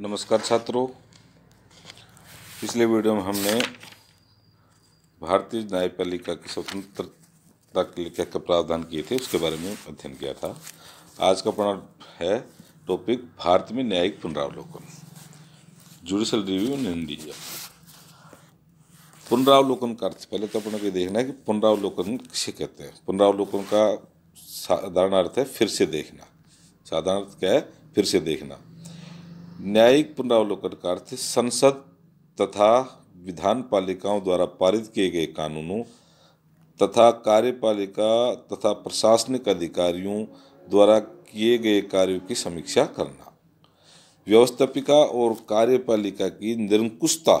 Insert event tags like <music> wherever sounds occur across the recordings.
नमस्कार छात्रों पिछले वीडियो में हमने भारतीय न्यायपालिका की स्वतंत्रता के लिए क्या क्या प्रावधान किए थे उसके बारे में अध्ययन किया था आज का अपना है टॉपिक भारत में न्यायिक पुनरावलोकन जुडिशल रिव्यू इन इंडिया पुनरावलोकन का अर्थ पहले तो अपने को देखना है कि पुनरावलोकन किसे कहते हैं पुनरावलोकन का साधारण अर्थ है फिर से देखना साधारण अर्थ क्या है फिर से देखना न्यायिक पुनरावलोकन का अर्थ संसद तथा विधान पालिकाओं द्वारा पारित किए गए कानूनों तथा कार्यपालिका तथा प्रशासनिक अधिकारियों द्वारा किए गए कार्यों की समीक्षा करना व्यवस्थापिका और कार्यपालिका की निरंकुशता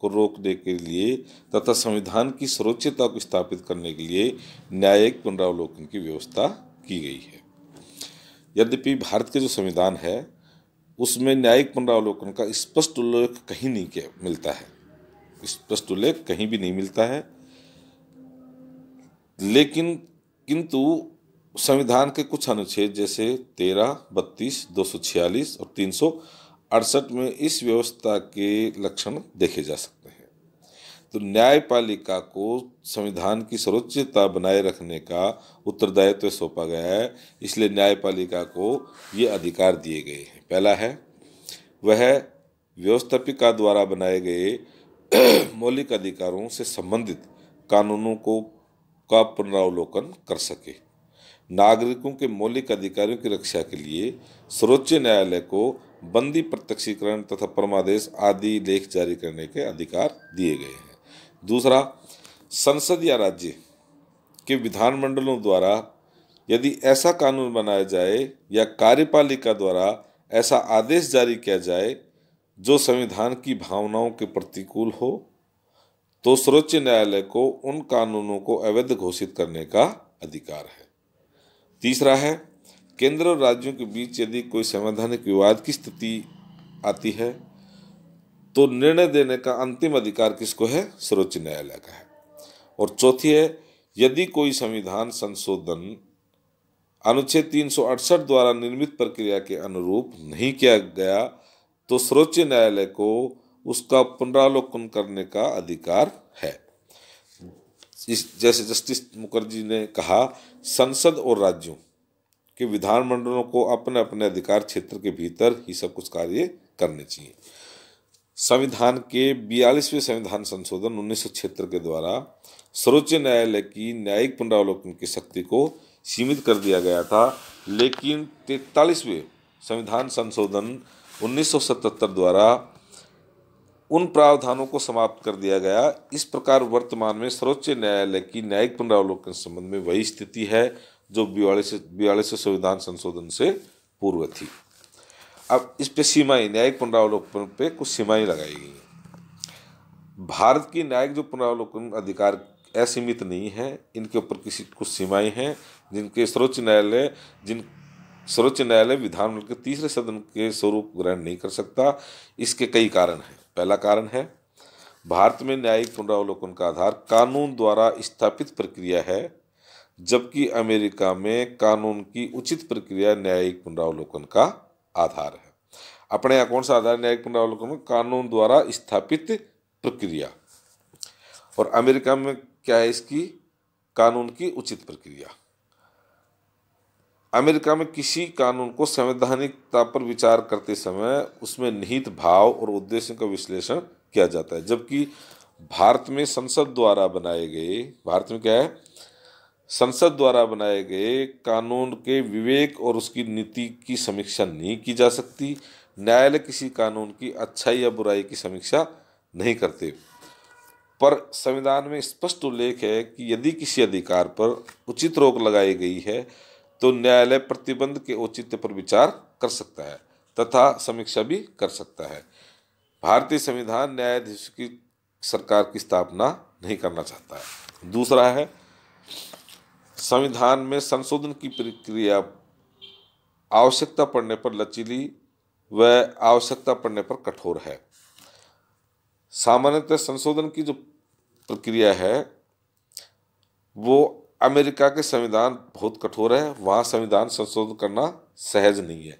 को रोकने के लिए तथा संविधान की सर्वोच्चता को स्थापित करने के लिए न्यायिक पुनरावलोकन की व्यवस्था की गई है यद्यपि भारत के जो संविधान है उसमें न्यायिक पुनरावलोकन का स्पष्ट उल्लेख कहीं नहीं किया मिलता है स्पष्ट उल्लेख कहीं भी नहीं मिलता है लेकिन किंतु संविधान के कुछ अनुच्छेद जैसे तेरह बत्तीस दो सौ छियालीस और तीन सौ अड़सठ में इस व्यवस्था के लक्षण देखे जा सकते तो न्यायपालिका को संविधान की सर्वोच्चता बनाए रखने का उत्तरदायित्व तो सौंपा गया है इसलिए न्यायपालिका को ये अधिकार दिए गए हैं पहला है वह व्यवस्थापिका द्वारा बनाए गए <clears throat> मौलिक अधिकारों से संबंधित कानूनों को का पुनरावलोकन कर सके नागरिकों के मौलिक अधिकारों की रक्षा के लिए सर्वोच्च न्यायालय को बंदी प्रत्यक्षीकरण तथा परमादेश आदि लेख जारी करने के अधिकार दिए गए हैं दूसरा संसद या राज्य के विधानमंडलों द्वारा यदि ऐसा कानून बनाया जाए या कार्यपालिका द्वारा ऐसा आदेश जारी किया जाए जो संविधान की भावनाओं के प्रतिकूल हो तो सर्वोच्च न्यायालय को उन कानूनों को अवैध घोषित करने का अधिकार है तीसरा है केंद्र और राज्यों के बीच यदि कोई संवैधानिक विवाद की स्थिति आती है तो निर्णय देने का अंतिम अधिकार किसको है सर्वोच्च न्यायालय का है और चौथी है यदि कोई संविधान संशोधन अनुच्छेद 368 द्वारा निर्मित प्रक्रिया के अनुरूप नहीं किया गया तो सर्वोच्च न्यायालय को उसका पुनरावलोकन करने का अधिकार है इस जैसे जस्टिस मुखर्जी ने कहा संसद और राज्यों के विधानमंडलों को अपने अपने अधिकार क्षेत्र के भीतर ही सब कुछ कार्य करने चाहिए संविधान के बयालीसवें संविधान संशोधन उन्नीस के द्वारा सर्वोच्च न्यायालय की न्यायिक पुनरावलोकन की शक्ति को सीमित कर दिया गया था लेकिन तैतालीसवें संविधान संशोधन 1977 द्वारा उन प्रावधानों को समाप्त कर दिया गया इस प्रकार वर्तमान में सर्वोच्च न्यायालय की न्यायिक पुनरावलोकन संबंध में वही स्थिति है जो बयालीस बयालीस संविधान संशोधन से पूर्व थी अब इस पे सीमाएं न्यायिक पुनरावलोकन पे कुछ सीमाएं लगाई गई हैं भारत की न्यायिक जो पुनरावलोकन अधिकार असीमित नहीं है इनके ऊपर किसी कुछ सीमाएं हैं जिनके सर्वोच्च न्यायालय जिन सर्वोच्च न्यायालय विधानमंडल के तीसरे सदन के स्वरूप ग्रहण नहीं कर सकता इसके कई कारण हैं पहला कारण है भारत में न्यायिक पुनरावलोकन का आधार कानून द्वारा स्थापित प्रक्रिया है जबकि अमेरिका में कानून की उचित प्रक्रिया न्यायिक पुनरावलोकन का आधार है अपने यहाँ कौन सा आधार न्यायिक पुनरावलोकन कानून द्वारा स्थापित प्रक्रिया और अमेरिका में क्या है इसकी कानून की उचित प्रक्रिया अमेरिका में किसी कानून को संवैधानिकता पर विचार करते समय उसमें निहित भाव और उद्देश्य का विश्लेषण किया जाता है जबकि भारत में संसद द्वारा बनाए गए भारत में क्या है संसद द्वारा बनाए गए कानून के विवेक और उसकी नीति की समीक्षा नहीं की जा सकती न्यायालय किसी कानून की अच्छाई या बुराई की समीक्षा नहीं करते पर संविधान में स्पष्ट उल्लेख है कि यदि किसी अधिकार पर उचित रोक लगाई गई है तो न्यायालय प्रतिबंध के औचित्य पर विचार कर सकता है तथा समीक्षा भी कर सकता है भारतीय संविधान न्यायाधीश की सरकार की स्थापना नहीं करना चाहता है दूसरा है संविधान में संशोधन की प्रक्रिया आवश्यकता पड़ने पर लचीली व आवश्यकता पड़ने पर कठोर है सामान्यतः संशोधन की जो प्रक्रिया है वो अमेरिका के संविधान बहुत कठोर है वहाँ संविधान संशोधन करना सहज नहीं है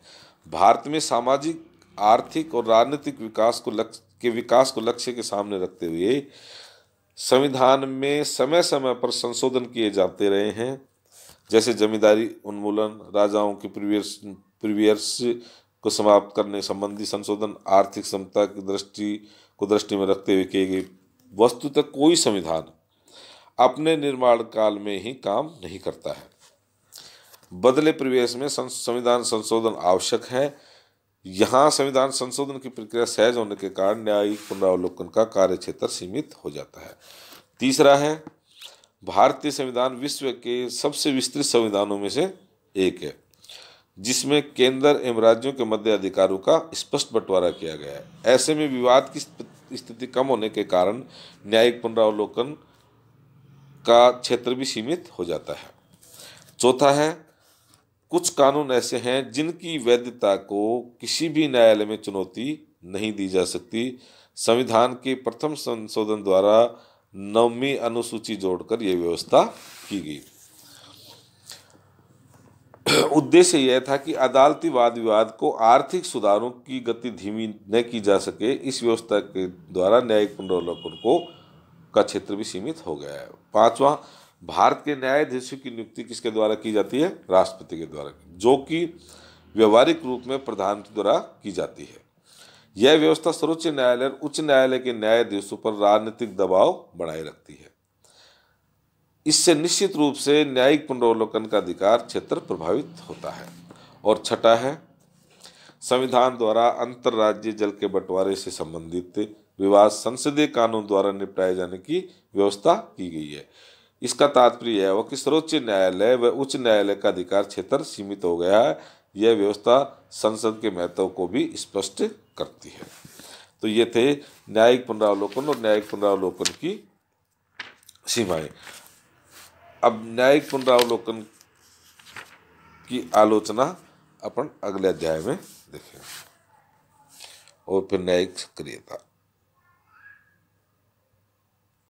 भारत में सामाजिक आर्थिक और राजनीतिक विकास को लक्ष्य के विकास को लक्ष्य के सामने रखते हुए संविधान में समय समय पर संशोधन किए जाते रहे हैं जैसे जमींदारी उन्मूलन राजाओं की प्रीवियस प्रीवियस को समाप्त करने संबंधी संशोधन आर्थिक समता की दृष्टि को दृष्टि में रखते हुए किए गए वस्तुतः कोई संविधान अपने निर्माण काल में ही काम नहीं करता है बदले परिवेश में संविधान संशोधन आवश्यक है यहाँ संविधान संशोधन की प्रक्रिया सहज होने के कारण न्यायिक पुनरावलोकन का कार्य क्षेत्र सीमित हो जाता है तीसरा है भारतीय संविधान विश्व के सबसे विस्तृत संविधानों में से एक है जिसमें केंद्र एवं राज्यों के मध्य अधिकारों का स्पष्ट बंटवारा किया गया है ऐसे में विवाद की स्थिति कम होने के कारण न्यायिक पुनरावलोकन का क्षेत्र भी सीमित हो जाता है चौथा है कुछ कानून ऐसे हैं जिनकी वैधता को किसी भी न्यायालय में चुनौती नहीं दी जा सकती संविधान के प्रथम संशोधन द्वारा नवमी अनुसूची जोड़कर यह व्यवस्था की गई उद्देश्य यह था कि अदालती वाद विवाद को आर्थिक सुधारों की गति धीमी न की जा सके इस व्यवस्था के द्वारा न्यायिक पुनरावलोकन को का क्षेत्र भी सीमित हो गया है पांचवा भारत के न्यायाधीशों की नियुक्ति किसके द्वारा की जाती है राष्ट्रपति के द्वारा जो कि व्यवहारिक रूप में प्रधानमंत्री द्वारा की जाती है यह व्यवस्था सर्वोच्च न्यायालय और उच्च न्यायालय के न्यायाधीशों पर राजनीतिक दबाव बनाए रखती है इससे निश्चित रूप से न्यायिक पुनरावलोकन का अधिकार क्षेत्र प्रभावित होता है और छठा है संविधान द्वारा अंतर्राज्यीय जल के बंटवारे से संबंधित विवाद संसदीय कानून द्वारा निपटाए जाने की व्यवस्था की गई है इसका तात्पर्य है वह कि सर्वोच्च न्यायालय व उच्च न्यायालय का अधिकार क्षेत्र सीमित हो गया है यह व्यवस्था संसद के महत्व को भी स्पष्ट करती है तो ये थे न्यायिक पुनरावलोकन और न्यायिक पुनरावलोकन की सीमाएं अब न्यायिक पुनरावलोकन की आलोचना अपन अगले अध्याय में देखेंगे और फिर न्यायिक सक्रियता